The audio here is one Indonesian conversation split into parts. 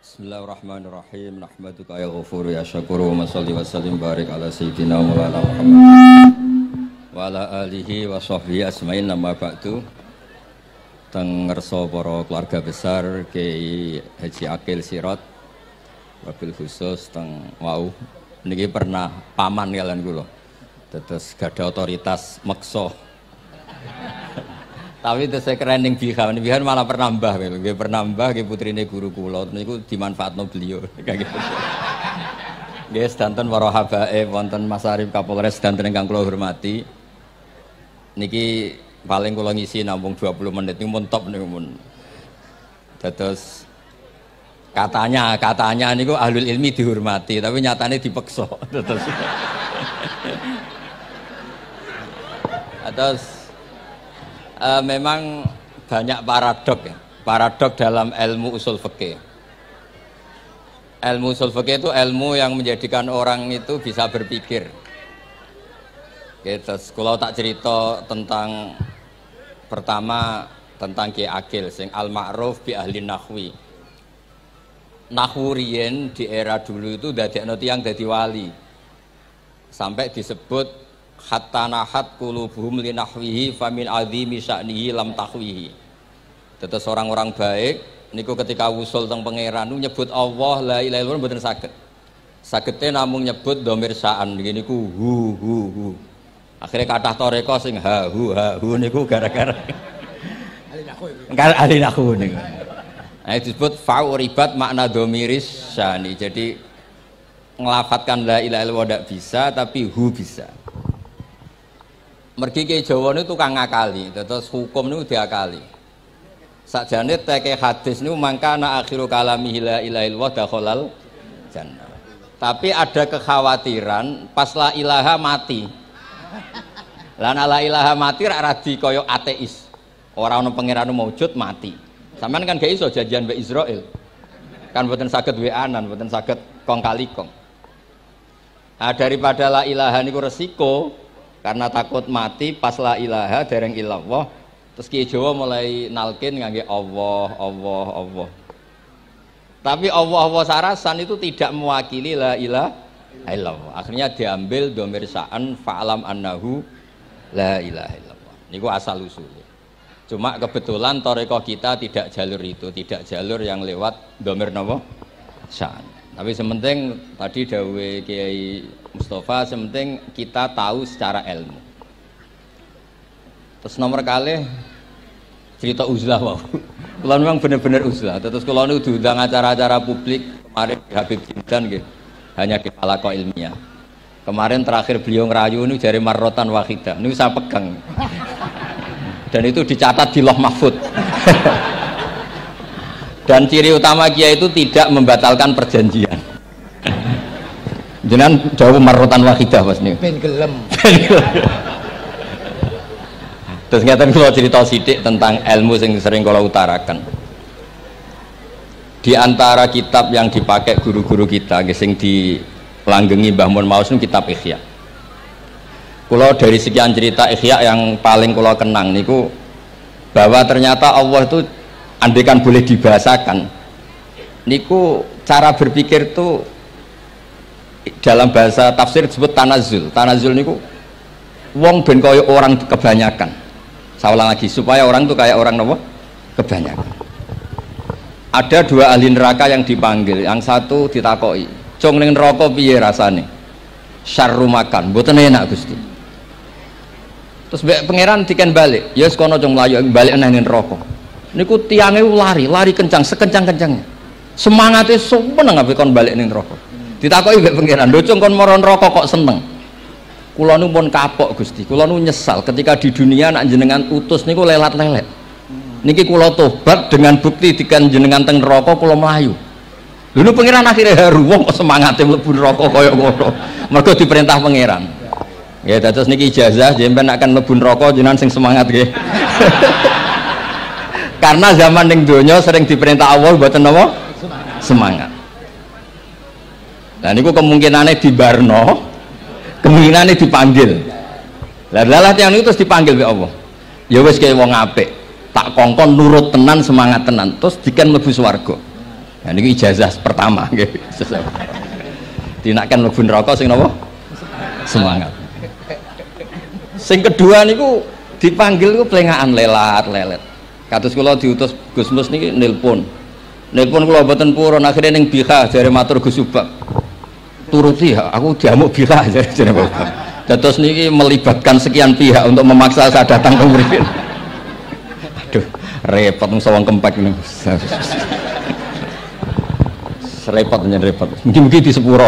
Bismillahirrahmanirrahim. Nahmaduka ya ghafur ya syakur wa salli wa sallim barik ala sayyidina Maulana Muhammad wa ala alihi wa sahbihi asmain nama ba'du. Teng ngerso para keluarga besar Kiai Haji Akil Sirat wabil khusus teng wau niki pernah paman kalian kula. Tetes gada otoritas meksa. Tapi itu saya keren yang biha, ini biha malah pernah gue pernah mbah, ke putri ini guru kulo, ini ku no beliau. Kayak gitu. Guys, danten para habae wonten Mas Arif Kapolres danten ingkang Kulo hormati. Niki paling kulo ngisi nampung 20 menit ini pun top nih mun. Terus katanya katanya gue ahlul ilmi dihormati tapi nyatanya dipeksa. Terus. uh, memang banyak paradok ya. Paradok dalam ilmu usul fikih. Ilmu usul fikih itu ilmu yang menjadikan orang itu bisa berpikir. Gitu. Kalau tak cerita tentang pertama tentang Ki Akil sing al ma'ruf bi ahli nahwi. Nahwurien di era dulu itu dadekno tiyang dadi wali. Sampai disebut hatta nahat kulubuhum linahwihi famin azimi sya'nihi lam tahwihi tetes orang-orang baik niku ketika wusul teng pangeran nyebut Allah la ilaha illallah mboten saged sagete namung nyebut dhamir sya'an ngene niku hu hu hu akhirnya kathah toreko sing ha hu ha hu niku gara-gara ya, ya? Enggak alin aku niku. Nah, disebut fauribat makna domiris syani. Jadi ngelafatkan la ilaha illallah tidak bisa tapi hu bisa. Mergi ke Jawa ini tukang ngakali, terus hukum niku diakali. Sakjane teke hadis mangka mangkana akhiru kalami la ilahil illallah Tapi ada kekhawatiran pas la ilaha mati. Lan la ilaha mati rak radi koyo ateis. orang ana pengiranu mewujud mati. Sampean kan gak iso janjian be Israel. Kan sakit sakit weanan, buatan sakit kong kali kong. Nah, daripada la ilaha ini resiko, karena takut mati pas la ilaha dereng ilallah terus Ki Jawa mulai nalkin ngangge Allah Allah Allah tapi Allah Allah sarasan itu tidak mewakili la ilaha illallah akhirnya diambil domir sa'an fa'alam annahu la ilaha illallah niku asal usul. cuma kebetulan toreko kita tidak jalur itu tidak jalur yang lewat domir nopo sa'an tapi sementing tadi dawe kiai Mustafa sementing kita tahu secara ilmu terus nomor kali cerita uzlah wow kalau memang benar-benar uzlah terus kalau ini diundang acara-acara publik kemarin Habib Jindan gitu hanya di Palako ilmiah kemarin terakhir beliau ngerayu ini dari marrotan wahidah ini saya pegang dan itu dicatat di loh mahfud dan ciri utama kia itu tidak membatalkan perjanjian jenengan jauh marotan wahidah mas nih ben gelem terus ngeten kalau cerita sidik tentang ilmu yang sering kalau utarakan di antara kitab yang dipakai guru-guru kita sing dilanggengi Mbah Mun Maus kitab Ikhya kalau dari sekian cerita Ikhya yang paling kalau kenang niku bahwa ternyata Allah itu andekan boleh dibahasakan niku cara berpikir tuh dalam bahasa tafsir disebut tanazul tanazul niku wong ben kaya orang kebanyakan saya lagi supaya orang tuh kayak orang nopo kebanyakan ada dua ahli neraka yang dipanggil yang satu ditakoi cong ning neraka piye rasane syarru makan mboten enak Gusti terus pangeran diken balik ya yes, kono cong layu balik nang neraka niku tiange lari lari kencang sekencang kencangnya semangatnya semeneng apa kon balik ning rokok Ditakoki mbek pangeran, "Lho kon maron rokok kok seneng?" Kula nu pun kapok Gusti, kula nu nyesal ketika di dunia nak jenengan utus niku lelat-lelet. Niki kula tobat dengan bukti dikan jenengan teng neraka kula melayu. Lho nu pangeran akhirnya haru wong kok semangate mlebu neraka kaya ngono. Mergo diperintah pangeran. Ya terus niki ijazah jemben akan mlebu rokok jenengan sing semangat nggih. Karena zaman ning donya sering diperintah Allah buat napa? semangat. Nah niku kemungkinannya di Barno, kemungkinannya dipanggil. Lah lalat yang itu terus dipanggil ke Allah. Ya wes kayak wong apik, tak kongkon nurut tenan semangat tenan, terus dikan mlebu swarga. Nah niku ijazah pertama nggih. Dinakan mlebu neraka sing napa? Semangat. Sing kedua niku dipanggil ku pelengahan lelat lelet. Kados kula diutus Gus Mus niki nelpon. Nelpon kula boten purun akhirnya ning Bihah dari matur Gus Subak turuti ya aku diamuk bila aja terus niki melibatkan sekian pihak untuk memaksa saya datang ke murid aduh repot sawang kempek ini repot repot mungkin mungkin di sepuro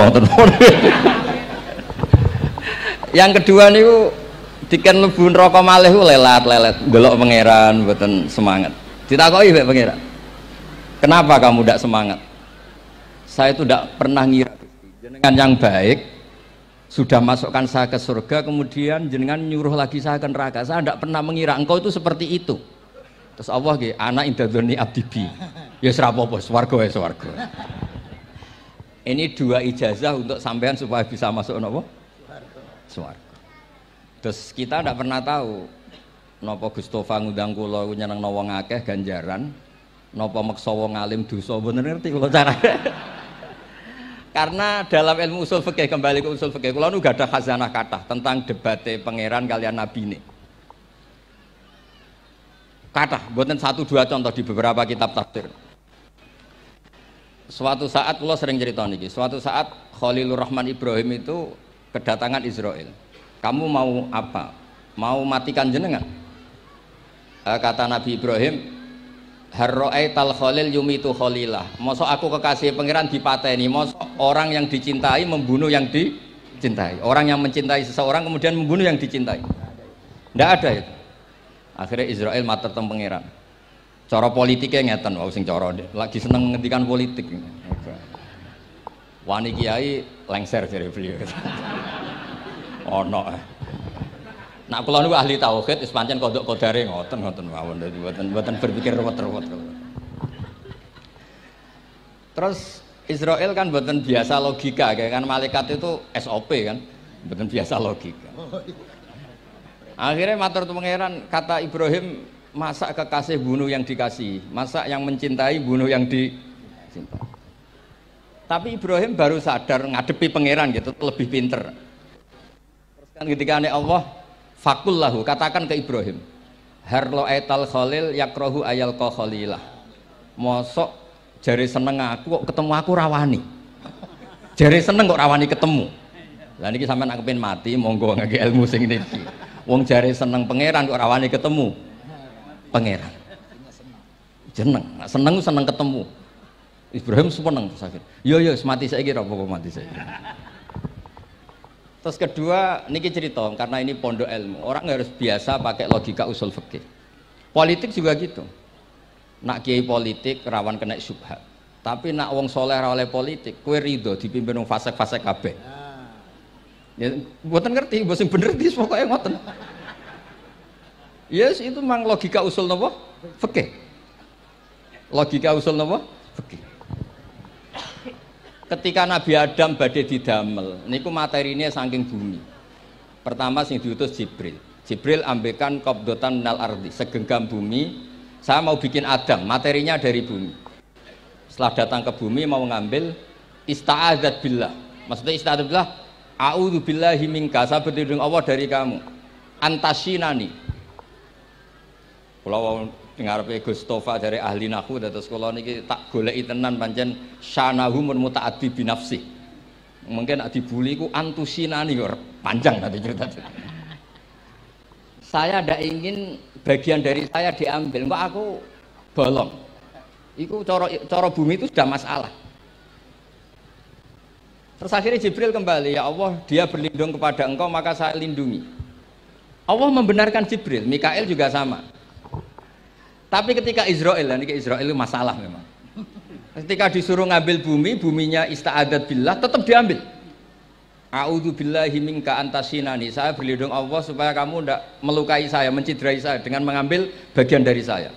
yang kedua niku diken lebu rokok malih lelat lelet gelok pangeran boten semangat ditakoki mbek pangeran kenapa kamu tidak semangat saya itu tidak pernah ngira jenengan yang baik sudah masukkan saya ke surga kemudian jenengan nyuruh lagi saya ke neraka saya tidak pernah mengira engkau itu seperti itu terus Allah gitu anak indadoni abdibi ya serapopo swargo ya swargo ini dua ijazah untuk sampean supaya bisa masuk nopo swargo terus kita tidak pernah tahu nopo Gustofa ngundang kula nyeneng nawa ngakeh ganjaran nopo meksa wong alim dosa bener ngerti kula carane Karena dalam ilmu usul fikih kembali ke usul fikih kula nu ada khazanah kata tentang debate pangeran kalian nabi ini. Kata, buatan satu dua contoh di beberapa kitab tafsir. Suatu saat kula sering cerita niki, suatu saat Khalilur Rahman Ibrahim itu kedatangan Israel. Kamu mau apa? Mau matikan jenengan? Eh, kata Nabi Ibrahim, Harro'ai tal khalil yumitu khalilah Mosok aku kekasih pangeran dipateni Mosok orang yang dicintai membunuh yang dicintai Orang yang mencintai seseorang kemudian membunuh yang dicintai Tidak ada itu Akhirnya Israel mati tentang pangeran Cara politiknya ngeten wau sing cara lagi seneng ngendikan politik. Wani kiai lengser jadi beliau. Ono. Oh, no. Nak kula niku ahli tauhid wis pancen kodok kodare ngoten ngoten mawon dadi mboten mboten berpikir ruwet-ruwet. Terus Israel kan mboten biasa logika kayak kan malaikat itu SOP kan mboten biasa logika. Akhirnya matur pangeran kata Ibrahim masa kekasih bunuh yang dikasih, masa yang mencintai bunuh yang dicintai. Tapi Ibrahim baru sadar ngadepi pangeran gitu lebih pinter. Terus kan ketika aneh Allah fakullahu katakan ke Ibrahim harlo etal khalil yakrohu ayal ko khalilah mosok jari seneng aku kok ketemu aku rawani jari seneng kok rawani ketemu lah niki sampean aku pengen mati monggo ngake ilmu sing niki wong jari seneng pangeran kok rawani ketemu pangeran jeneng seneng seneng ketemu Ibrahim seneng sakit yo yo mati saya kira pokok mati saya Terus kedua, niki cerita karena ini pondok ilmu. Orang harus biasa pakai logika usul fikih. Politik juga gitu. Nak kiai politik rawan kena syubhat. Tapi nak wong soleh oleh politik, kue rido dipimpin wong fasek-fasek kabeh. Ya, buatan ngerti, bosen bener di pokoknya ngoten. Yes, itu mang logika usul nopo fikih. Logika usul nopo fikih ketika Nabi Adam badai didamel niku materinya saking bumi pertama sing diutus Jibril Jibril ambilkan kopdotan nal ardi segenggam bumi saya mau bikin Adam materinya dari bumi setelah datang ke bumi mau ngambil ista'adat billah maksudnya ista'adat billah a'udhu billahi minka saya berlindung Allah dari kamu antasinani kalau ngarepe Gustofa dari ahli nahu terus kula niki tak golek tenan pancen sanahu mun mutaaddi binafsi. Mungkin nak dibuli ku antusinani kok panjang nanti cerita. saya ndak ingin bagian dari saya diambil, kok aku bolong. Iku coro, coro bumi itu sudah masalah. Terus akhirnya Jibril kembali, ya Allah, dia berlindung kepada engkau maka saya lindungi. Allah membenarkan Jibril, Mikael juga sama. Tapi ketika Israel, dan ke Israel itu masalah memang. Ketika disuruh ngambil bumi, buminya ista'adat billah tetap diambil. A'udzu billahi minka nih, Saya berlindung Allah supaya kamu tidak melukai saya, mencidrai saya dengan mengambil bagian dari saya.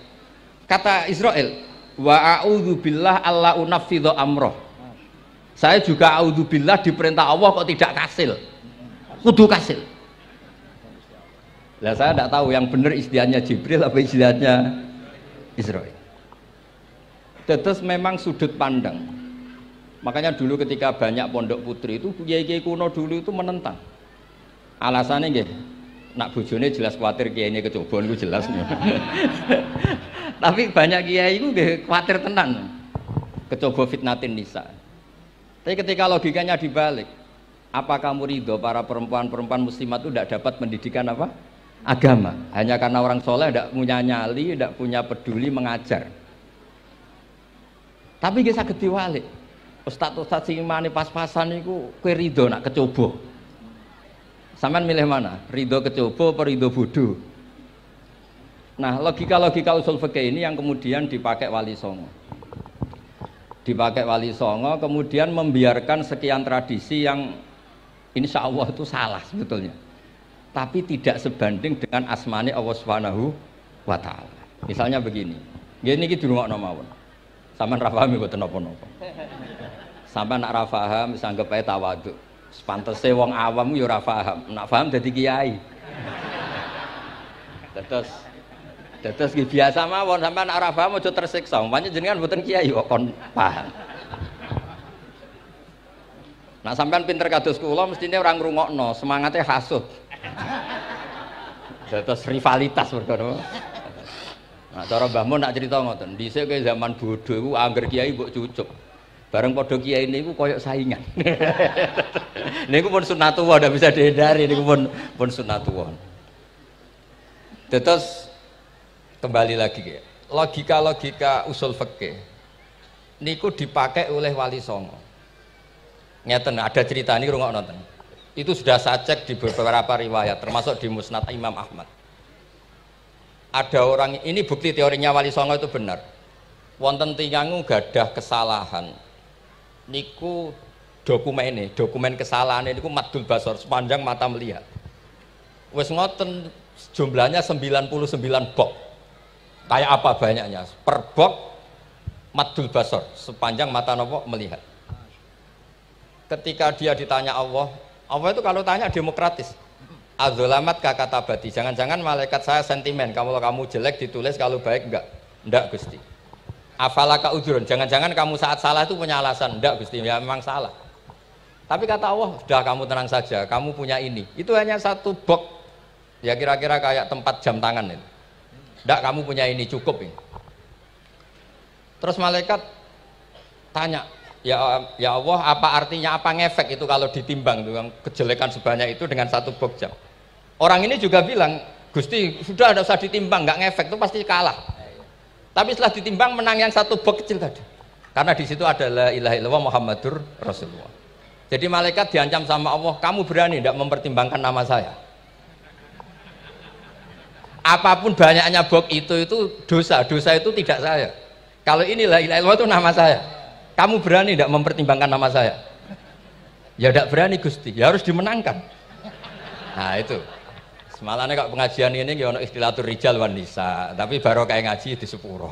Kata Israel, wa a'udzu billah Allah unaffidha amroh. Saya juga a'udzu billah diperintah Allah kok tidak kasil. Kudu kasil. Lah saya tidak tahu yang benar istilahnya Jibril apa istilahnya Israel. Tetes memang sudut pandang. Makanya dulu ketika banyak pondok putri itu kiai-kiai kuno dulu itu menentang. Alasannya gitu. nak bojone jelas khawatir kiainya kecobaan gue jelas. Tapi banyak kiai itu khawatir tenan. Kecoba fitnatin nisa. Tapi ketika logikanya dibalik, apa kamu ridho para perempuan-perempuan muslimat itu tidak dapat pendidikan apa? agama. Hanya karena orang soleh tidak punya nyali, tidak punya peduli mengajar. Tapi kita wali, Ustadz Ustadz mana pas-pasan itu kue ridho nak kecoba. Saman milih mana? Rido kecoba atau rido bodoh? Nah logika-logika usul fikih ini yang kemudian dipakai wali songo dipakai wali songo kemudian membiarkan sekian tradisi yang insya Allah itu salah sebetulnya tapi tidak sebanding dengan asmani Allah Subhanahu wa taala. Misalnya begini. Nggih ya niki dirungokno mawon. Sampeyan ra paham ya mboten napa-napa. Sampeyan nak ra paham sanggep ae tawadhu. Sepantese wong awam yo ya ra paham. Nak paham dadi kiai. tetes terus biasa mawon sampeyan nak ra paham aja tersiksa. Wani jenengan mboten kiai kok kon paham. Nah sampean pinter kados kula mestine ora ngrungokno, Semangatnya hasud terus rivalitas mergo. Nah, cara Mbah Mun nak cerita ngoten, dhisik ke zaman bodho iku angger kiai mbok cucuk. Bareng padha kiai niku koyok saingan. niku pun sunatullah ndak bisa dihindari niku pun pun sunatullah. Terus kembali lagi ya. Logika-logika usul fikih niku dipakai oleh Wali Songo. Ngeten ada cerita ini nggak nonton. Itu sudah saya cek di beberapa riwayat, termasuk di Musnad Imam Ahmad. Ada orang ini bukti teorinya Wali Songo itu benar. Wonten tingangu gadah kesalahan. Niku dokumen ini, dokumen kesalahan ini, niku madul basor sepanjang mata melihat. Wes ngoten jumlahnya 99 box. Kayak apa banyaknya? Per box madul basor sepanjang mata nopo melihat. Ketika dia ditanya Allah, Allah itu kalau tanya demokratis. Azulamat kakak tabati. Jangan-jangan malaikat saya sentimen. Kalau kamu jelek ditulis, kalau baik enggak. Enggak Gusti. Afalaka ujurun, Jangan-jangan kamu saat salah itu punya alasan. Enggak Gusti, ya memang salah. Tapi kata Allah, sudah kamu tenang saja. Kamu punya ini. Itu hanya satu box. Ya kira-kira kayak tempat jam tangan ini. Enggak kamu punya ini cukup ini. Terus malaikat tanya, ya ya Allah apa artinya apa ngefek itu kalau ditimbang dengan kejelekan sebanyak itu dengan satu box orang ini juga bilang Gusti sudah ada usah ditimbang nggak ngefek itu pasti kalah tapi setelah ditimbang menang yang satu box kecil tadi karena di situ adalah ilahi Allah Muhammadur Rasulullah jadi malaikat diancam sama Allah kamu berani tidak mempertimbangkan nama saya apapun banyaknya box itu itu dosa dosa itu tidak saya kalau inilah ilahi Allah itu nama saya kamu berani tidak mempertimbangkan nama saya? Ya tidak berani Gusti, ya harus dimenangkan. Nah itu. semalanya kalau pengajian ini ya istilah itu rijal wan tapi baru kayak ngaji di sepuro.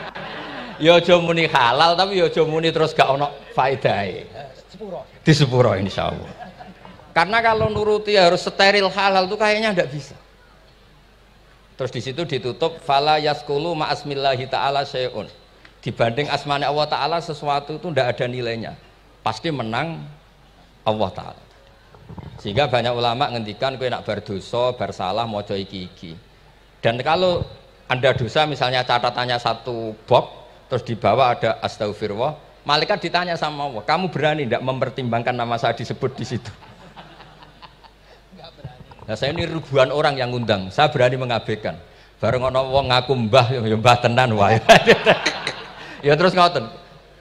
ya jauh muni halal tapi ya jauh muni terus gak ono faidai. Di sepuro insyaallah. Karena kalau nuruti harus steril halal itu kayaknya tidak bisa. Terus di situ ditutup fala yaskulu ma'asmillahi ta'ala syai'un dibanding asmane Allah Ta'ala sesuatu itu tidak ada nilainya pasti menang Allah Ta'ala sehingga banyak ulama ngendikan kue nak berdosa, bersalah, mojo iki-iki dan kalau anda dosa misalnya catatannya satu bob terus di bawah ada astagfirullah malaikat ditanya sama Allah kamu berani tidak mempertimbangkan nama saya disebut di situ Nah, saya ini ribuan orang yang ngundang, saya berani mengabaikan. Bareng ngono wong ngaku mbah, ya mbah tenan wae. ya terus ngoten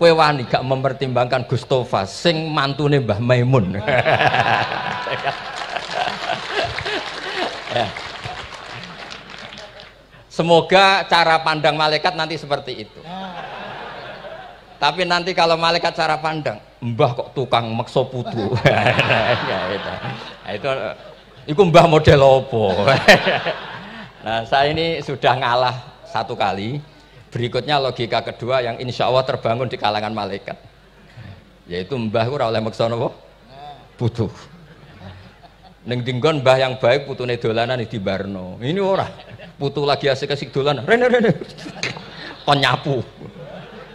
kue wani gak mempertimbangkan Gustofa sing mantune Mbah Maimun ya. semoga cara pandang malaikat nanti seperti itu tapi nanti kalau malaikat cara pandang mbah kok tukang makso putu ya, ya, nah, itu itu mbah model opo nah saya ini sudah ngalah satu kali Berikutnya logika kedua yang insya Allah terbangun di kalangan malaikat. Yaitu mbah ora oleh maksa apa? Butuh. Neng dinggon mbah yang baik putune dolanan di Barno. Ini ora. Putu lagi asik-asik dolan. Rene rene. Kon nyapu.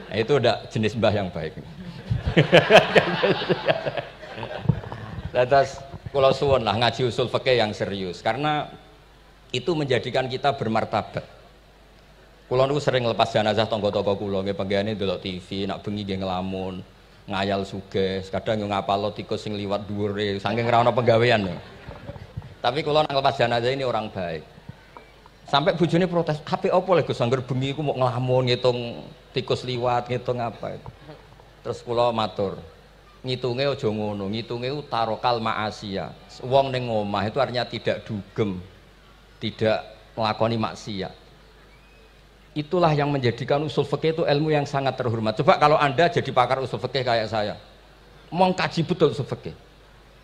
Nah, itu udah jenis mbah yang baik. Lantas nah, kalau suwon lah ngaji usul fakih yang serius karena itu menjadikan kita bermartabat Kulon itu sering lepas jenazah tangga-tangga kula nggih panggihane delok TV, nak bengi dia ngelamun, ngayal suges, kadang ngapa lo tikus sing liwat dure, saking rawon ono gawean Tapi kulon nang lepas jenazah ini orang baik. Sampai bujuni protes, tapi opo lagi Gus bumi, bengi mau ngelamun ngitung tikus liwat, ngitung apa?" Itu. Terus kulon matur, ngitungnya aja ngitungnya ngitunge tarokal ma'asia." Wong ning omah itu artinya tidak dugem, tidak melakoni maksiat Itulah yang menjadikan usul fikih itu ilmu yang sangat terhormat. Coba kalau Anda jadi pakar usul fikih kayak saya, mau kaji betul usul fikih.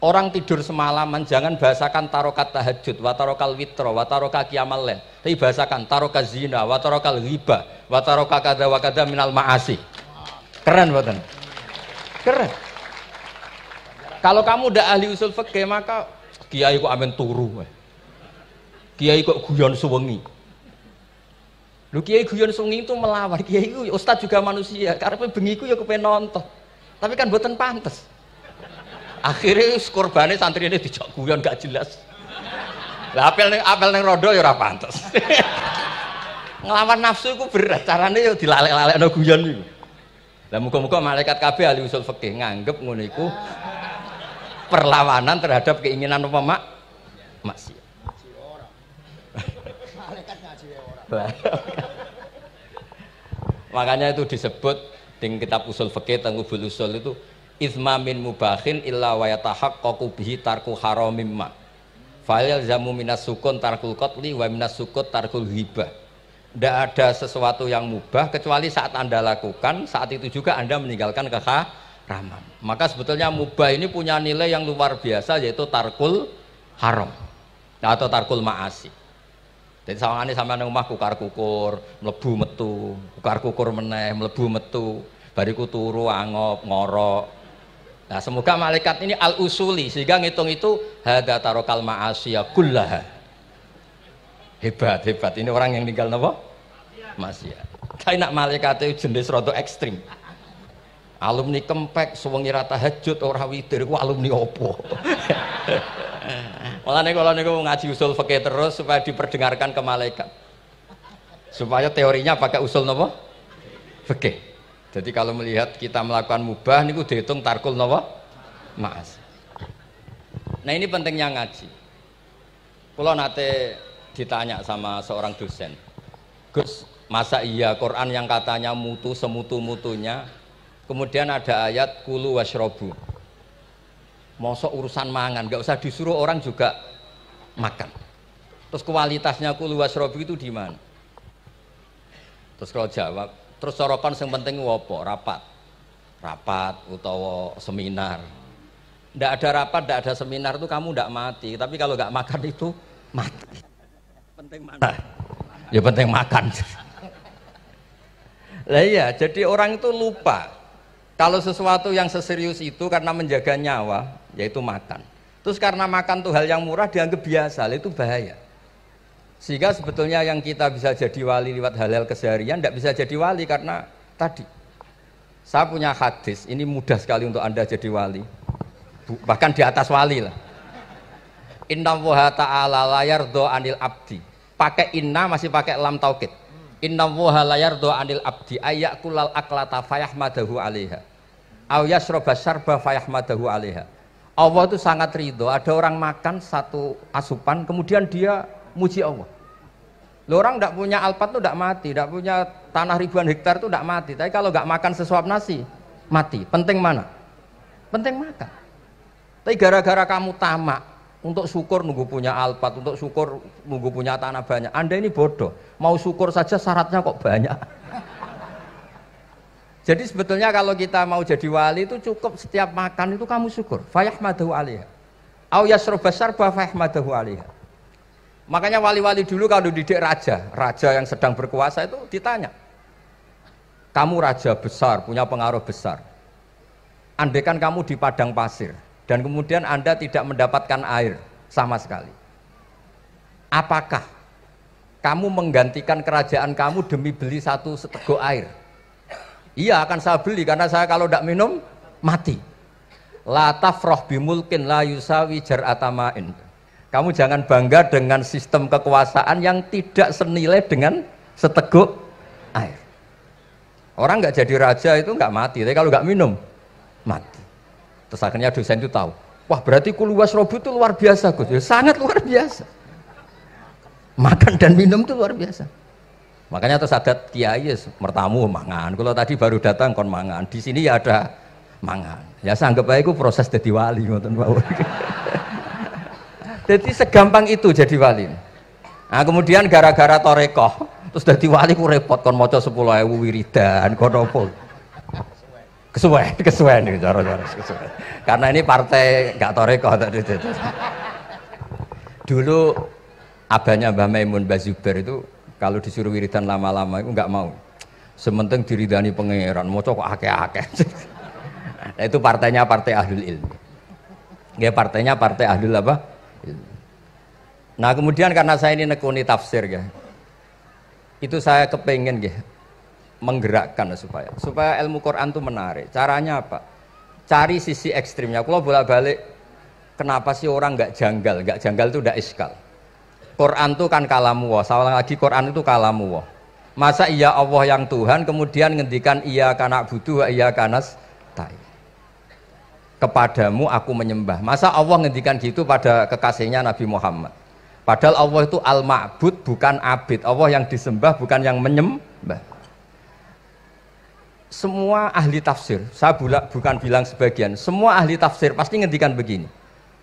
Orang tidur semalaman jangan bahasakan tarokat tahajud, watarokal witro, wataroka kiamal leh. Tapi bahasakan taroka zina, watarokal riba, wataroka kada wakada minal maasi. Keren buatan. Keren. Kalau kamu udah ahli usul fikih maka kiai kok amin turu. Kiai kok guyon suwengi. Lu kiai guyon sungi itu melawan. Kiai itu ustad juga manusia. Karena bengiku ya kepengen nonton. Tapi kan buatan pantas. Akhirnya korbannya santri ini dijak guyon gak jelas. Lah apel neng apel neng rodo ya rapi pantas. Ngelawan nafsu itu berat. Caranya ya dilalek-lalek no guyon itu. Lah muka-muka malaikat kabeh ahli usul fikih nganggep ngono perlawanan terhadap keinginan pemak masih. Makanya itu disebut di kitab usul fikih tentang usul itu izma min mubahin illa wa yatahaqqaqu bihi tarku ma. Fa'il zamu minas sukun tarkul qatli wa minas sukut tarkul hiba Tidak ada sesuatu yang mubah kecuali saat Anda lakukan, saat itu juga Anda meninggalkan keharaman. Maka sebetulnya mubah ini punya nilai yang luar biasa yaitu tarkul haram atau tarkul ma'asi. Jadi sawangane sama nang omah kukar kukur, melebu metu, kukar kukur meneh, mlebu metu, bariku turu angop, ngorok. Nah, semoga malaikat ini al usuli sehingga ngitung itu hada tarokal maasiya kullaha. Hebat, hebat. Ini orang yang tinggal nopo? Maasiya. Tapi nak malaikat itu jenis rada ekstrim. Alumni kempek, suwengi rata hajut, ora widir ku alumni opo. Malah nih kalau niku ngaji usul fakih terus supaya diperdengarkan ke malaikat. Supaya teorinya pakai usul nopo fakih. Jadi kalau melihat kita melakukan mubah niku dihitung tarkul nopo maas. Nah ini pentingnya ngaji. Kalau nate ditanya sama seorang dosen, Gus, masa iya Quran yang katanya mutu semutu mutunya, kemudian ada ayat kulu wasrobu mosok urusan mangan nggak usah disuruh orang juga makan terus kualitasnya aku luas robi itu di mana terus kalau jawab terus sorokan yang penting wopo rapat rapat utawa seminar ndak ada rapat ndak ada seminar itu kamu ndak mati tapi kalau nggak makan itu mati penting mana ya penting makan lah iya jadi orang itu lupa kalau sesuatu yang seserius itu karena menjaga nyawa yaitu makan. Terus karena makan tuh hal yang murah dianggap biasa, itu bahaya. Sehingga sebetulnya yang kita bisa jadi wali lewat halal hal keseharian tidak bisa jadi wali karena tadi. Saya punya hadis, ini mudah sekali untuk Anda jadi wali. Bahkan di atas wali lah. Inna wuha ta'ala layar do anil abdi. Pakai inna masih pakai lam taukid. Inna wuha layar do anil abdi ayakulal aklata fayahmadahu alaiha. Aw yasroba syarba fayahmadahu alaiha Allah itu sangat ridho. Ada orang makan satu asupan, kemudian dia muji Allah. Lo orang tidak punya alpat itu tidak mati, tidak punya tanah ribuan hektar itu tidak mati. Tapi kalau nggak makan sesuap nasi, mati. Penting mana? Penting makan. Tapi gara-gara kamu tamak, untuk syukur nunggu punya alpat, untuk syukur nunggu punya tanah banyak. Anda ini bodoh. Mau syukur saja syaratnya kok banyak. Jadi sebetulnya kalau kita mau jadi wali itu cukup setiap makan itu kamu syukur. Fayahmadahu aliyah. Au yasrobasar fayahmadahu aliyah. Makanya wali-wali dulu kalau didik raja, raja yang sedang berkuasa itu ditanya. Kamu raja besar, punya pengaruh besar. Andaikan kamu di padang pasir dan kemudian Anda tidak mendapatkan air sama sekali. Apakah kamu menggantikan kerajaan kamu demi beli satu seteguk air? Iya akan saya beli karena saya kalau tidak minum mati. La tafroh bimulkin la yusawi jar'atamain. Kamu jangan bangga dengan sistem kekuasaan yang tidak senilai dengan seteguk air. Orang nggak jadi raja itu nggak mati, tapi kalau nggak minum mati. Terus akhirnya dosen itu tahu, wah berarti kuluas robu itu luar biasa Gus, ya, sangat luar biasa. Makan dan minum itu luar biasa. Makanya terus adat kiai mertamu mangan. Kalau tadi baru datang kon mangan. Di sini ya ada mangan. Ya sanggup aja itu proses jadi wali jadi segampang itu jadi wali. Nah, kemudian gara-gara torekoh terus jadi wali ku repot kon sepuluh ewu wiridan kon opo. kesuwe kesuwe nih cara-cara kesuwe Karena ini partai gak torekoh tadi. Dulu abahnya Mbah Maimun Mbah itu kalau disuruh wiridan lama-lama itu nggak mau. Sementing diridani pangeran, mau cocok ake-ake nah, itu partainya partai ahlul ilmu Ya partainya partai ahlul apa? Nah kemudian karena saya ini nekuni tafsir ya, itu saya kepengen ya menggerakkan supaya supaya ilmu Quran itu menarik. Caranya apa? Cari sisi ekstrimnya. Kalau bolak balik, kenapa sih orang nggak janggal? Nggak janggal itu udah iskal. Quran itu kan kalamullah. Saya ulang lagi Quran itu kalamullah. Masa iya Allah yang Tuhan kemudian ngendikan iya karena butuh iya karena tai. Kepadamu aku menyembah. Masa Allah ngendikan gitu pada kekasihnya Nabi Muhammad. Padahal Allah itu al-ma'bud bukan abid. Allah yang disembah bukan yang menyembah. Semua ahli tafsir, saya bukan bilang sebagian, semua ahli tafsir pasti ngendikan begini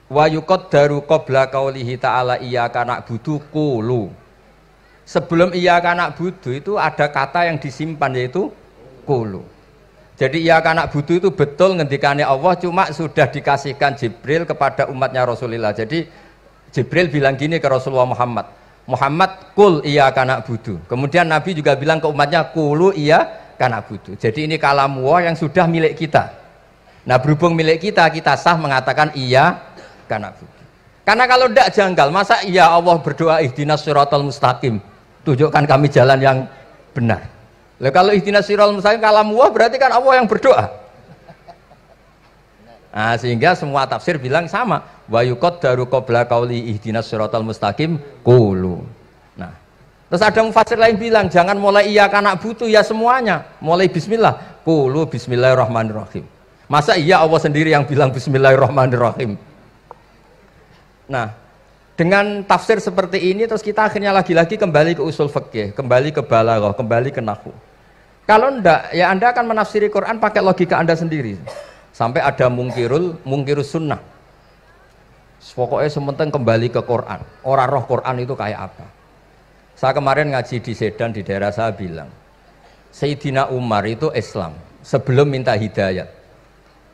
wa yuqaddaru qabla qaulihi ta'ala iyyaka na'budu qulu sebelum iyyaka na'budu itu ada kata yang disimpan yaitu kulu. jadi iya kanak butuh itu betul ngendikane Allah cuma sudah dikasihkan Jibril kepada umatnya Rasulullah jadi Jibril bilang gini ke Rasulullah Muhammad Muhammad kul iya kanak budu. Kemudian Nabi juga bilang ke umatnya kulu iya kanak budu. Jadi ini kalam Allah yang sudah milik kita. Nah berhubung milik kita, kita sah mengatakan iya karena karena kalau tidak janggal masa iya Allah berdoa ihdinas siratal mustaqim tunjukkan kami jalan yang benar Lalu kalau ihdinas siratal mustaqim kalamuah berarti kan Allah yang berdoa nah, sehingga semua tafsir bilang sama wa yukot daru qabla kauli ihdinas siratal mustaqim kulu nah terus ada mufasir lain bilang jangan mulai iya karena butuh ya semuanya mulai bismillah kulu bismillahirrahmanirrahim Masa iya Allah sendiri yang bilang Bismillahirrahmanirrahim? Nah, dengan tafsir seperti ini terus kita akhirnya lagi-lagi kembali ke usul fikih, kembali ke balaghah, kembali ke nahwu. Kalau ndak ya Anda akan menafsiri Quran pakai logika Anda sendiri. Sampai ada mungkirul, mungkirus sunnah. Pokoknya sementing kembali ke Quran. Orang roh Quran itu kayak apa? Saya kemarin ngaji di Sedan di daerah saya bilang, Sayyidina Umar itu Islam sebelum minta hidayat.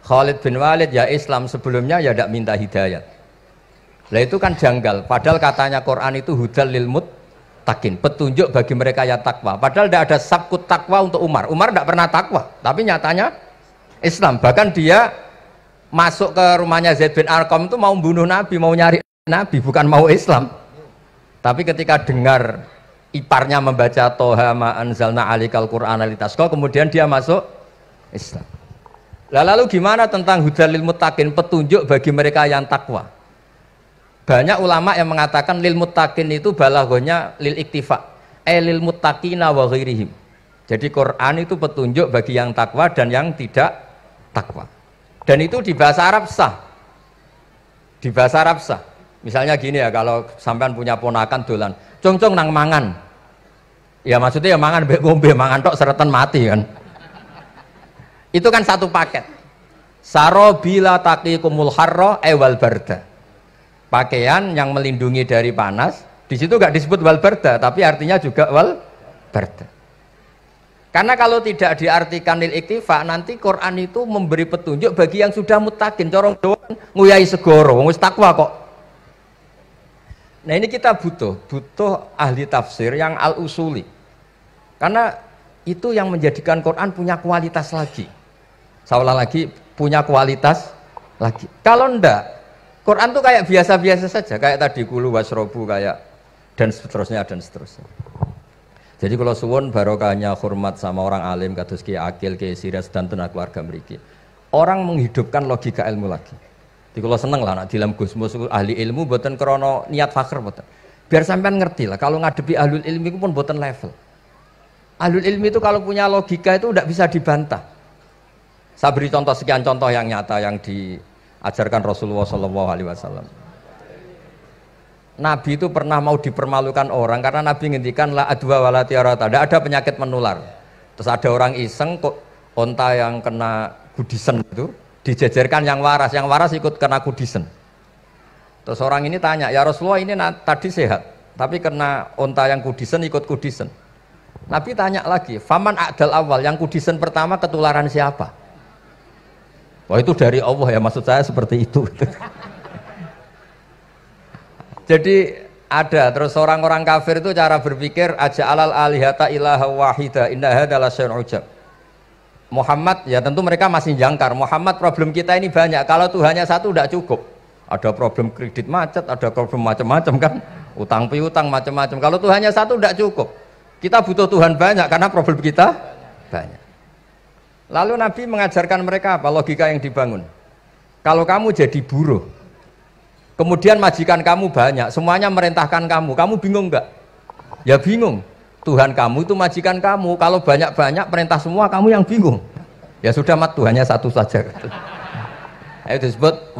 Khalid bin Walid ya Islam sebelumnya ya tidak minta hidayat. Lah itu kan janggal. Padahal katanya Quran itu hudal lil takin, petunjuk bagi mereka yang takwa. Padahal tidak ada sabkut takwa untuk Umar. Umar tidak pernah takwa, tapi nyatanya Islam. Bahkan dia masuk ke rumahnya Zaid bin Arqam itu mau bunuh Nabi, mau nyari Nabi, bukan mau Islam. Tapi ketika dengar iparnya membaca Toha ma anzalna alikal Quran alitasko, kemudian dia masuk Islam. Lalu gimana tentang hudalil mutakin petunjuk bagi mereka yang takwa? Banyak ulama yang mengatakan lil mutakin itu balagonya lil iktifa. Eh lil mutakina wa ghairihim. Jadi Quran itu petunjuk bagi yang takwa dan yang tidak takwa. Dan itu di bahasa Arab sah. Di bahasa Arab sah. Misalnya gini ya, kalau sampean punya ponakan dolan, congcong nang mangan. Ya maksudnya ya mangan mbek ngombe, mangan tok seretan mati kan. Itu kan satu paket. Sarobila takikumul harra ewal eh, barda pakaian yang melindungi dari panas di situ nggak disebut wal berda tapi artinya juga wal berda karena kalau tidak diartikan lil iktifa nanti Quran itu memberi petunjuk bagi yang sudah mutakin corong doan, nguyai segoro wis kok nah ini kita butuh butuh ahli tafsir yang al usuli karena itu yang menjadikan Quran punya kualitas lagi seolah lagi punya kualitas lagi kalau ndak Quran tuh kayak biasa-biasa saja, kayak tadi kulu wasrobu kayak dan seterusnya dan seterusnya. Jadi kalau suwon barokahnya hormat sama orang alim kados Ki Akil, Ki Siras dan tenaga keluarga meriki. Orang menghidupkan logika ilmu lagi. Jadi kalau seneng lah nak dalam Gusmus ahli ilmu buatan krono niat fakir buatan. Biar sampean ngerti lah kalau ngadepi ahlul ilmi pun buatan level. Ahlul ilmi itu kalau punya logika itu tidak bisa dibantah. Saya beri contoh sekian contoh yang nyata yang di ajarkan Rasulullah Shallallahu Alaihi Wasallam. Nabi itu pernah mau dipermalukan orang karena Nabi ngendikan lah adwa wala tidak ada penyakit menular. Terus ada orang iseng kok onta yang kena gudisen itu dijejerkan yang waras, yang waras ikut kena gudisen. Terus orang ini tanya, ya Rasulullah ini tadi sehat, tapi kena onta yang kudisen ikut kudisen. Nabi tanya lagi, faman akdal awal, yang kudisen pertama ketularan siapa? Wah itu dari Allah ya maksud saya seperti itu. Jadi ada terus orang-orang kafir itu cara berpikir aja alal alihata ilaha wahida inna adalah ujab. Muhammad ya tentu mereka masih jangkar Muhammad problem kita ini banyak kalau Tuhannya satu tidak cukup ada problem kredit macet ada problem macam-macam kan utang piutang macam-macam kalau Tuhannya satu tidak cukup kita butuh Tuhan banyak karena problem kita banyak Lalu Nabi mengajarkan mereka apa logika yang dibangun. Kalau kamu jadi buruh, kemudian majikan kamu banyak, semuanya merintahkan kamu, kamu bingung nggak? Ya bingung. Tuhan kamu itu majikan kamu, kalau banyak-banyak perintah semua kamu yang bingung. Ya sudah mat Tuhannya satu saja. Itu disebut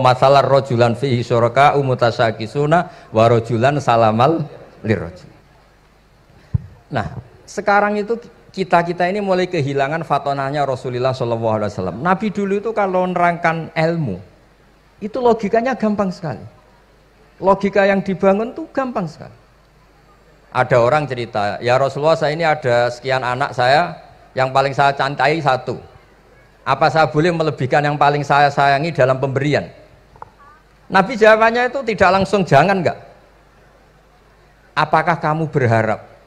masalah rojulan fihi syuraka umutasaki wa warojulan salamal lirojul. Nah, sekarang itu kita kita ini mulai kehilangan fatonahnya Rasulullah Shallallahu Alaihi Wasallam. Nabi dulu itu kalau nerangkan ilmu, itu logikanya gampang sekali. Logika yang dibangun tuh gampang sekali. Ada orang cerita, ya Rasulullah saya ini ada sekian anak saya, yang paling saya cantai satu. Apa saya boleh melebihkan yang paling saya sayangi dalam pemberian? Nabi jawabannya itu tidak langsung jangan enggak. Apakah kamu berharap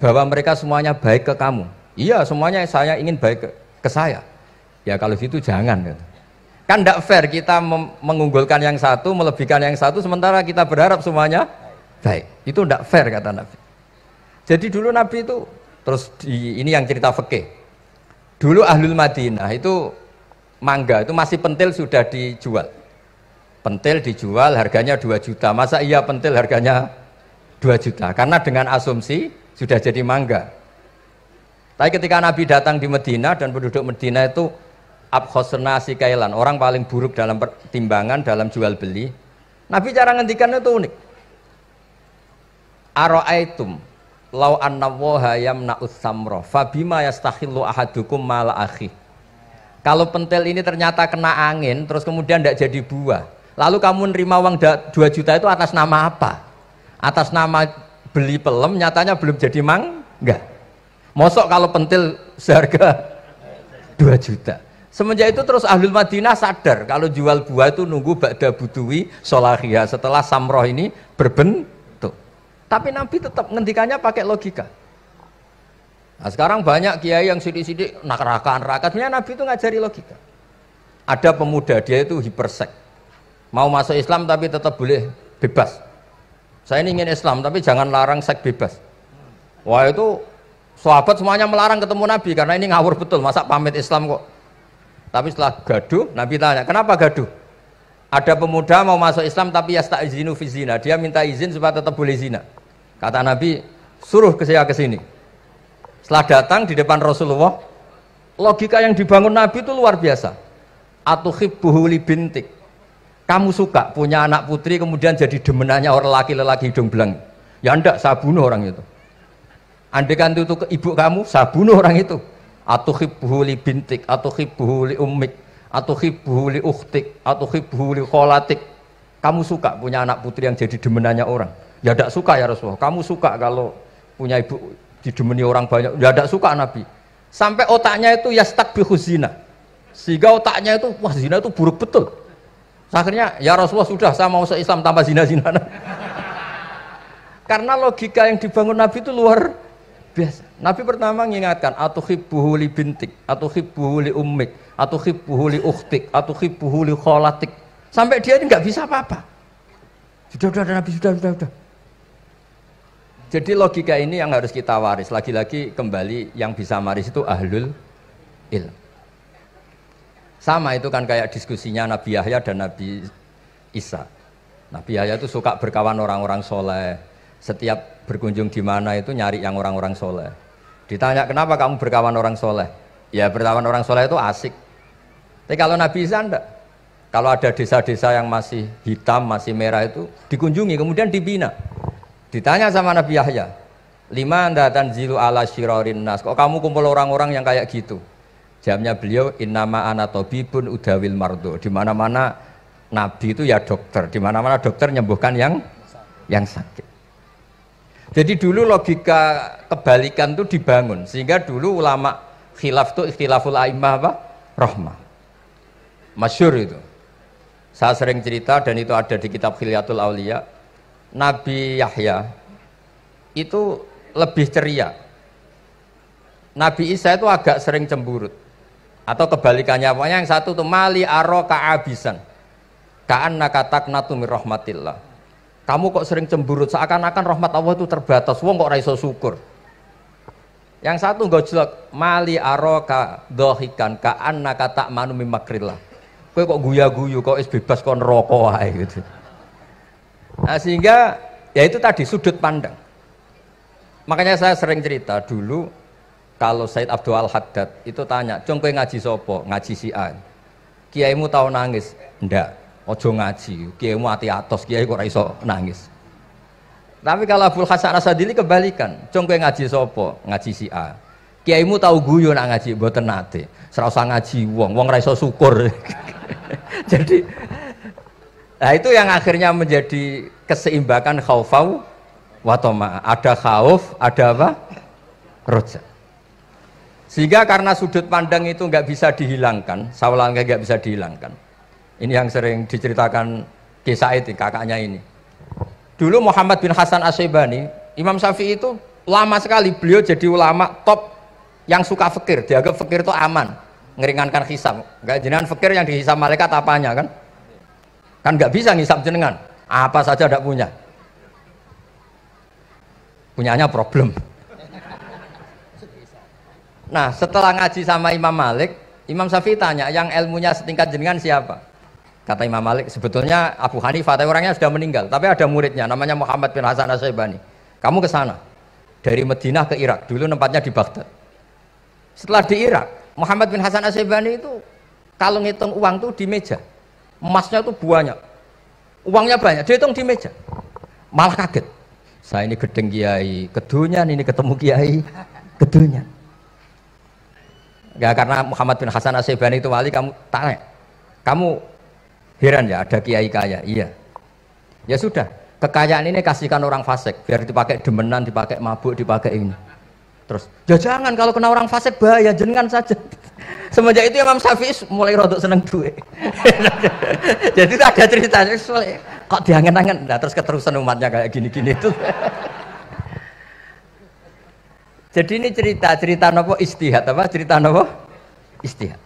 bahwa mereka semuanya baik ke kamu. Iya, semuanya saya ingin baik ke, ke saya. Ya kalau gitu jangan. Gitu. Kan tidak fair kita mengunggulkan yang satu, melebihkan yang satu, sementara kita berharap semuanya baik. Itu tidak fair kata Nabi. Jadi dulu Nabi itu terus di, ini yang cerita fakih Dulu ahlul Madinah itu mangga itu masih pentil sudah dijual. Pentil dijual harganya 2 juta. Masa iya pentil harganya 2 juta? Karena dengan asumsi sudah jadi mangga. Tapi ketika Nabi datang di Medina dan penduduk Medina itu abkhosna kailan orang paling buruk dalam pertimbangan, dalam jual beli. Nabi cara ngendikannya itu unik. Aro'aitum lau annawaha yamna'us samro fabima yastahillu ahadukum mala akhi. Kalau pentil ini ternyata kena angin, terus kemudian tidak jadi buah. Lalu kamu nerima uang 2 juta itu atas nama apa? Atas nama beli pelem nyatanya belum jadi mang enggak mosok kalau pentil seharga 2 juta semenjak itu terus ahlul Madinah sadar kalau jual buah itu nunggu bakda butuwi solahiyah setelah samroh ini berbentuk tapi Nabi tetap ngendikannya pakai logika nah sekarang banyak kiai yang sidik-sidik nakrakan rakatnya Nabi itu ngajari logika ada pemuda dia itu hipersek mau masuk Islam tapi tetap boleh bebas saya ingin Islam tapi jangan larang seks bebas. Wah itu sahabat semuanya melarang ketemu Nabi karena ini ngawur betul. Masa pamit Islam kok? Tapi setelah gaduh, Nabi tanya, kenapa gaduh? Ada pemuda mau masuk Islam tapi ya tak izinu fi zina. Dia minta izin supaya tetap boleh zina. Kata Nabi, suruh ke saya ke sini. Setelah datang di depan Rasulullah, logika yang dibangun Nabi itu luar biasa. Atuhib li bintik kamu suka punya anak putri kemudian jadi demenanya orang laki-laki hidung belang ya ndak saya bunuh orang itu andekan itu ke ibu kamu saya bunuh orang itu atau hibbuhu li bintik atau hibbuhu li ummik atau hibbuhu li ukhtik atau hibbuhu li kholatik kamu suka punya anak putri yang jadi demenanya orang ya ndak suka ya Rasulullah kamu suka kalau punya ibu didemeni orang banyak ya ndak suka Nabi sampai otaknya itu ya bihuzina sehingga otaknya itu wah zina itu buruk betul Akhirnya ya Rasulullah sudah saya mau se-Islam tanpa zina-zina. Karena logika yang dibangun Nabi itu luar biasa. Nabi pertama mengingatkan atau hibbuhu li bintik, atau hibbuhu li ummik, atau hibbuhu li ukhtik, atau hibbuhu li kholatik. Sampai dia ini nggak bisa apa-apa. Sudah, sudah, Nabi sudah, sudah, sudah. Jadi logika ini yang harus kita waris. Lagi-lagi kembali yang bisa waris itu ahlul ilm. Sama itu kan kayak diskusinya Nabi Yahya dan Nabi Isa. Nabi Yahya itu suka berkawan orang-orang soleh. Setiap berkunjung di mana itu nyari yang orang-orang soleh. Ditanya kenapa kamu berkawan orang soleh? Ya berkawan orang soleh itu asik. Tapi kalau Nabi Isa enggak. Kalau ada desa-desa yang masih hitam, masih merah itu dikunjungi, kemudian dibina. Ditanya sama Nabi Yahya, lima datan Zilu ala shirorin nas. Kok kamu kumpul orang-orang yang kayak gitu? jamnya beliau innama pun udawil mardo di mana mana nabi itu ya dokter di mana mana dokter menyembuhkan yang yang sakit jadi dulu logika kebalikan itu dibangun sehingga dulu ulama khilaf itu ikhtilaful aimah apa? rahmah masyur itu saya sering cerita dan itu ada di kitab khilyatul aulia Nabi Yahya itu lebih ceria Nabi Isa itu agak sering cemburut atau kebalikannya pokoknya yang satu tuh mali aro kaabisan kaan nakatak natumi rahmatillah kamu kok sering cemburut seakan-akan rahmat Allah itu terbatas wong kok raiso syukur yang satu enggak jelek mali aro ka dohikan kaan nakatak manu mimakrillah kue kok guya-guyu kok es bebas kok rokok wae gitu nah sehingga ya itu tadi sudut pandang makanya saya sering cerita dulu kalau Said Abdul Haddad itu tanya, "Cung kowe ngaji sopo? Ngaji si A." Kiaimu tau nangis? Ndak. Ojo ngaji. Kiaimu ati atos, kiai kok iso nangis. Tapi kalau Abdul Hasan Asadili kebalikan, "Cung kowe ngaji sopo? Ngaji si A." Kiaimu tau guyon nak ngaji mboten nate. Serasa ngaji wong, wong ra iso syukur. Jadi Nah itu yang akhirnya menjadi keseimbangan khaufau watoma. Ada khauf, ada apa? Rojak. Sehingga karena sudut pandang itu nggak bisa dihilangkan, sawalangka nggak bisa dihilangkan. Ini yang sering diceritakan kisah itu kakaknya ini. Dulu Muhammad bin Hasan Asybani, Imam Syafi'i itu lama sekali beliau jadi ulama top yang suka fikir, dianggap fikir itu aman, ngeringankan hisam. nggak jenengan fikir yang dihisam malaikat apanya kan? Kan nggak bisa ngisam jenengan, apa saja tidak punya. Punyanya problem. Nah setelah ngaji sama Imam Malik, Imam Syafi'i tanya yang ilmunya setingkat jenengan siapa? Kata Imam Malik, sebetulnya Abu Hanifah, tapi orangnya sudah meninggal. Tapi ada muridnya, namanya Muhammad bin Hasan Asyibani. Kamu ke sana, dari Madinah ke Irak. Dulu tempatnya di Baghdad. Setelah di Irak, Muhammad bin Hasan Asyibani itu kalau ngitung uang tuh di meja. Emasnya tuh banyak. Uangnya banyak, dihitung di meja. Malah kaget. Saya ini gedeng kiai, kedunya ini ketemu kiai, kedunya. Ya karena Muhammad bin Hasan Asyibani itu wali kamu tanya. Kamu heran ya ada kiai kaya. Iya. Ya sudah, kekayaan ini kasihkan orang fasik biar dipakai demenan, dipakai mabuk, dipakai ini. Terus, ya jangan kalau kena orang fasik bahaya jenengan saja. Semenjak itu Imam Syafi'i mulai rodok seneng duit. Jadi itu ada ceritanya kok diangen-angen. Nah, terus keterusan umatnya kayak gini-gini itu. Jadi ini cerita cerita nopo istihad apa cerita nopo istihad.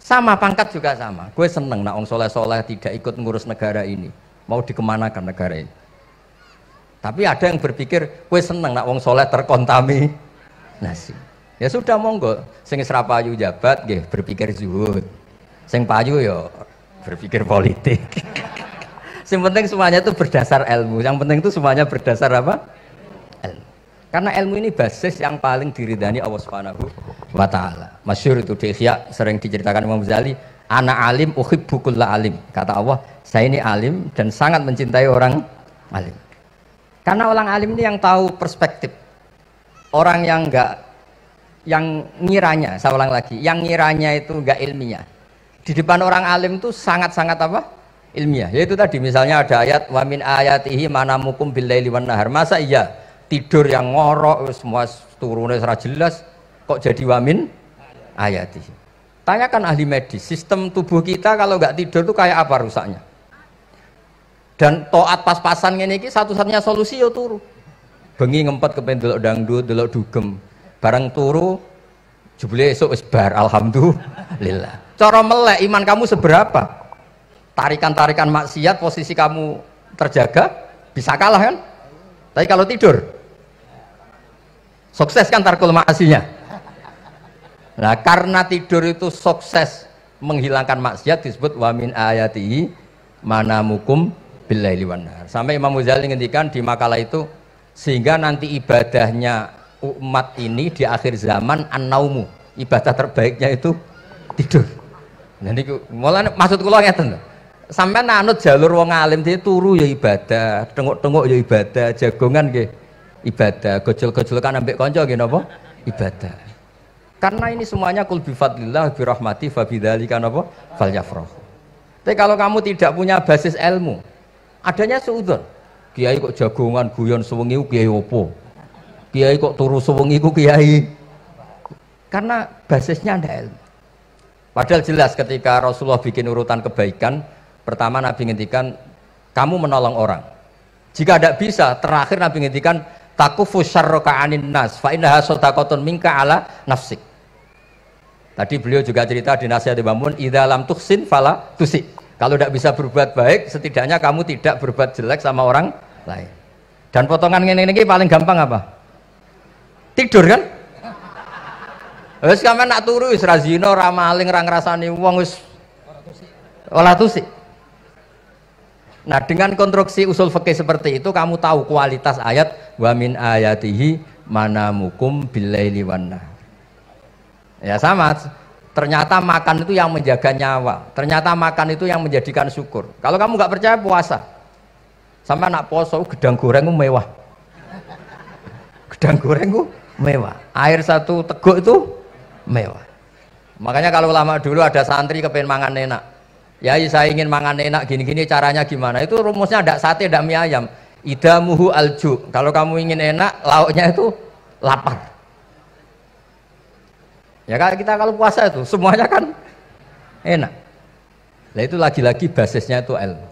Sama pangkat juga sama. Gue seneng nak soleh soleh tidak ikut ngurus negara ini. Mau dikemanakan negara ini? Tapi ada yang berpikir, gue seneng nak wong soleh terkontami nasi. Ya sudah monggo, sing serapayu jabat, gih berpikir zuhud. Sing payu yo ya berpikir politik. yang penting semuanya itu berdasar ilmu. Yang penting itu semuanya berdasar apa? Karena ilmu ini basis yang paling diridani Allah Subhanahu wa taala. Masyhur itu di Ihya sering diceritakan Imam Ghazali, anak alim uhibbu kulla alim. Kata Allah, saya ini alim dan sangat mencintai orang alim. Karena orang alim ini yang tahu perspektif. Orang yang enggak yang ngiranya, saya ulang lagi, yang ngiranya itu enggak ilmiah. Di depan orang alim itu sangat-sangat apa? ilmiah. Yaitu tadi misalnya ada ayat wamin ayatihi manamukum billaili wan nahar. Masa iya tidur yang ngorok semua turunnya secara jelas kok jadi wamin ayati tanyakan ahli medis sistem tubuh kita kalau nggak tidur tuh kayak apa rusaknya dan toat pas-pasan ini satu-satunya solusi ya turu bengi ngempet ke pendelok dangdut delok dugem bareng turu jebule esok wis alhamdulillah cara melek iman kamu seberapa tarikan-tarikan maksiat posisi kamu terjaga bisa kalah kan tapi kalau tidur Sukses kan tarkul maksinya. Nah, karena tidur itu sukses menghilangkan maksiat disebut wamin ayati mana mukum billahi wanar. Sampai Imam Muzali ngendikan di makalah itu sehingga nanti ibadahnya umat ini di akhir zaman annaumu. Ibadah terbaiknya itu tidur. Jadi nah, mulane maksud kula ngeten Sampai nanut jalur wong alim dia turu ya ibadah, tengok-tengok ya ibadah, jagongan nggih ibadah. Gojol-gojol kan ambek konco gini apa? Ibadah. Karena ini semuanya kul bifadlillah birahmati kan apa? Fal yafroh. Tapi kalau kamu tidak punya basis ilmu, adanya seudur Kiai kok jagungan guyon sewengi kiai opo. Kiai kok turu sewengi ku kiai. Karena basisnya ada ilmu. Padahal jelas ketika Rasulullah bikin urutan kebaikan, pertama Nabi ngintikan kamu menolong orang. Jika tidak bisa, terakhir Nabi ngintikan takufu syarroka anin nas fa innaha sadaqatun minka ala nafsik tadi beliau juga cerita di nasihat Imam Mun idha lam tuksin fala tusik kalau tidak bisa berbuat baik setidaknya kamu tidak berbuat jelek sama orang lain dan potongan ini ini paling gampang apa tidur kan Terus kamu nak turu wis ra zina ra maling ra ngrasani wong olah tusik Nah dengan konstruksi usul fakih seperti itu kamu tahu kualitas ayat wamin ayatihi mana mukum bilaili wana. Ya sama. Ternyata makan itu yang menjaga nyawa. Ternyata makan itu yang menjadikan syukur. Kalau kamu nggak percaya puasa, sama anak poso uh, gedang gorengmu mewah. Gedang gorengmu mewah. Air satu teguk itu mewah. Makanya kalau lama dulu ada santri kepengen mangan enak, Ya, ya saya ingin mangan enak gini-gini caranya gimana? Itu rumusnya ada sate, ada mie ayam. Ida muhu alju. Kalau kamu ingin enak, lauknya itu lapar. Ya kan kita kalau puasa itu semuanya kan enak. Nah itu lagi-lagi basisnya itu ilmu.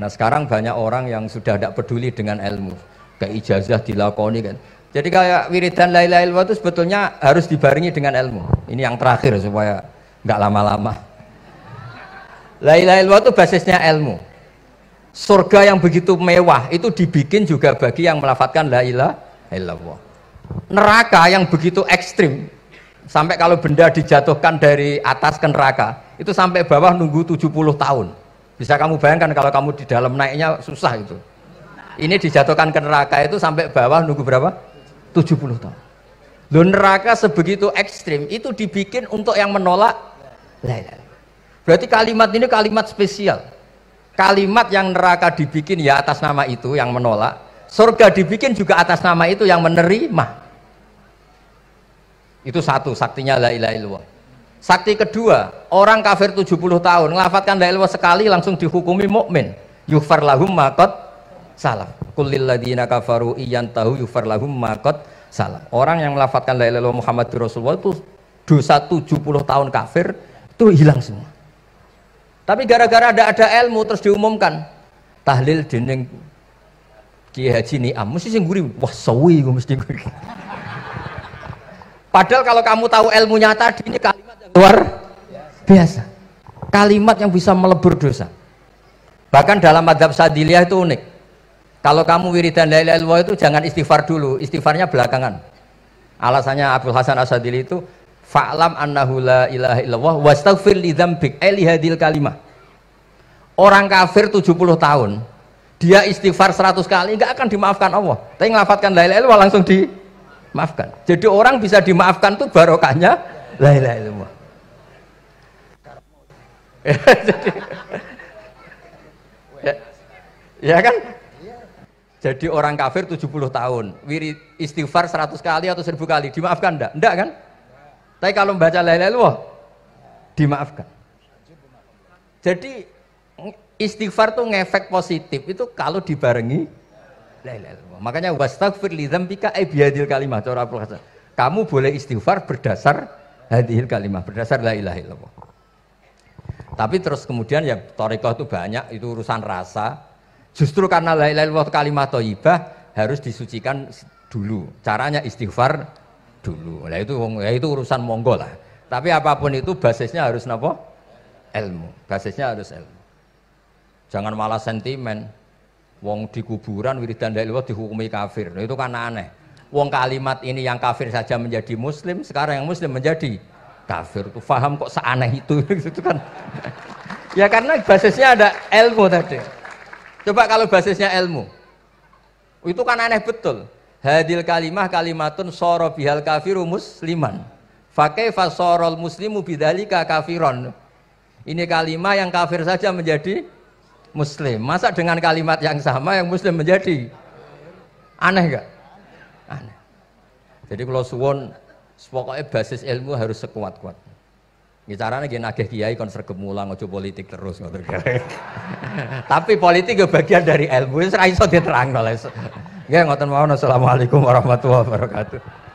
Nah sekarang banyak orang yang sudah tidak peduli dengan ilmu. Kayak ijazah dilakoni kan. Jadi kayak wiridan lain-lain itu sebetulnya harus dibarengi dengan ilmu. Ini yang terakhir supaya nggak lama-lama. La ilaha illallah itu basisnya ilmu. Surga yang begitu mewah itu dibikin juga bagi yang melafatkan la ilaha illallah. Neraka yang begitu ekstrim sampai kalau benda dijatuhkan dari atas ke neraka itu sampai bawah nunggu 70 tahun bisa kamu bayangkan kalau kamu di dalam naiknya susah itu ini dijatuhkan ke neraka itu sampai bawah nunggu berapa? 70 tahun Lu neraka sebegitu ekstrim itu dibikin untuk yang menolak la ilaha Berarti kalimat ini kalimat spesial. Kalimat yang neraka dibikin ya atas nama itu yang menolak. Surga dibikin juga atas nama itu yang menerima. Itu satu, saktinya la ilaha illallah. Sakti kedua, orang kafir 70 tahun ngelafatkan la ilaha sekali langsung dihukumi mukmin. Yufar lahum makot salah. Kulil ladina kafaru iyan tahu yufar lahum makot salah. Orang yang melafatkan la ilaha Muhammad Rasulullah itu dosa 70 tahun kafir itu hilang semua. Tapi gara-gara ada ada ilmu terus diumumkan tahlil dinding Ki Haji Niam mesti sing guri wah sewi gue mesti guri. Padahal kalau kamu tahu ilmunya tadi ini kalimat yang luar biasa. Kalimat yang bisa melebur dosa. Bahkan dalam madhab sadiliyah itu unik. Kalau kamu wiridan la ilaha itu jangan istighfar dulu, istighfarnya belakangan. Alasannya Abdul Hasan Asadili itu fa'lam annahu la ilaha illallah wastaghfir li dzambik eh hadil kalimah orang kafir 70 tahun dia istighfar 100 kali enggak akan dimaafkan Allah tapi ngelafatkan la ilaha illallah langsung dimaafkan jadi orang bisa dimaafkan tuh barokahnya la ilaha illallah jadi, ya, ya kan jadi orang kafir 70 tahun wirid istighfar 100 kali atau 1000 kali dimaafkan enggak? enggak kan? Tapi kalau membaca lain-lain illallah dimaafkan. Jadi istighfar tuh ngefek positif itu kalau dibarengi lain-lain Makanya wastaghfir li dzambika ay eh, bihadil kalimah cara Hasan. Kamu boleh istighfar berdasar hadhil kalimah, berdasar la ilaha illallah. Tapi terus kemudian ya torikoh itu banyak, itu urusan rasa. Justru karena la ilaha illallah kalimat thayyibah harus disucikan dulu. Caranya istighfar dulu. Nah itu ya itu urusan monggo lah. Tapi apapun itu basisnya harus napa? Ilmu. Basisnya harus ilmu. Jangan malah sentimen. Wong di kuburan wiridan dari luar dihukumi kafir. Nah, itu kan aneh. Wong kalimat ini yang kafir saja menjadi muslim, sekarang yang muslim menjadi kafir. Tuh faham kok seaneh itu itu kan. ya karena basisnya ada ilmu tadi. Coba kalau basisnya ilmu. Itu kan aneh betul hadil kalimah kalimatun soro bihal kafiru musliman fakaifa sorol muslimu bidalika kafiron ini kalimah yang kafir saja menjadi muslim masa dengan kalimat yang sama yang muslim menjadi aneh gak? aneh jadi kalau suwon pokoknya basis ilmu harus sekuat-kuat caranya gini nageh kiai kan sergem mulang politik terus Tapi politik ya bagian dari ilmu, wis ra iso diterangno Nggih ngoten mawon. Assalamualaikum warahmatullahi wabarakatuh.